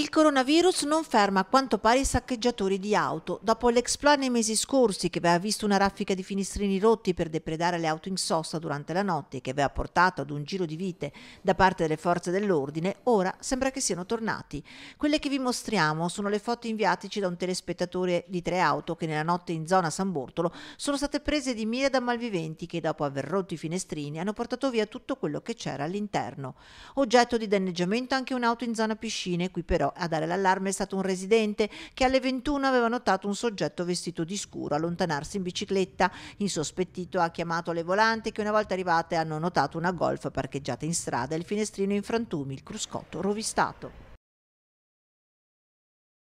Il coronavirus non ferma a quanto pare i saccheggiatori di auto. Dopo l'exploit nei mesi scorsi che aveva visto una raffica di finestrini rotti per depredare le auto in sosta durante la notte e che aveva portato ad un giro di vite da parte delle forze dell'ordine, ora sembra che siano tornati. Quelle che vi mostriamo sono le foto inviateci da un telespettatore di tre auto che nella notte in zona San Bortolo sono state prese di mira da malviventi che dopo aver rotto i finestrini hanno portato via tutto quello che c'era all'interno. Oggetto di danneggiamento anche un'auto in zona piscine, qui però a dare l'allarme è stato un residente che alle 21 aveva notato un soggetto vestito di scuro allontanarsi in bicicletta. Insospettito ha chiamato le volanti che una volta arrivate hanno notato una golf parcheggiata in strada, il finestrino in frantumi, il cruscotto rovistato.